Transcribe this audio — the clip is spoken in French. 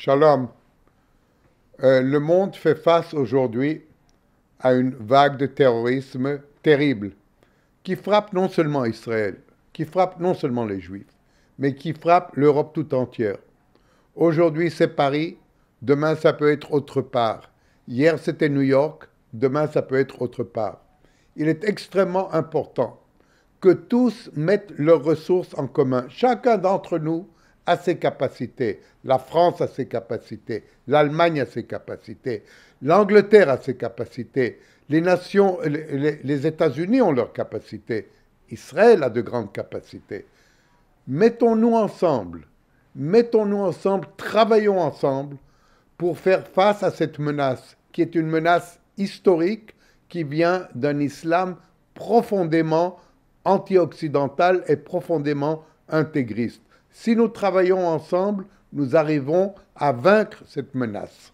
Shalom. Euh, le monde fait face aujourd'hui à une vague de terrorisme terrible qui frappe non seulement Israël, qui frappe non seulement les Juifs, mais qui frappe l'Europe tout entière. Aujourd'hui, c'est Paris, demain, ça peut être autre part. Hier, c'était New York, demain, ça peut être autre part. Il est extrêmement important que tous mettent leurs ressources en commun. Chacun d'entre nous ses capacités, la France a ses capacités, l'Allemagne a ses capacités, l'Angleterre a ses capacités, les nations, les États-Unis ont leurs capacités, Israël a de grandes capacités. Mettons-nous ensemble, mettons-nous ensemble, travaillons ensemble pour faire face à cette menace qui est une menace historique qui vient d'un islam profondément anti-occidental et profondément intégriste. Si nous travaillons ensemble, nous arrivons à vaincre cette menace.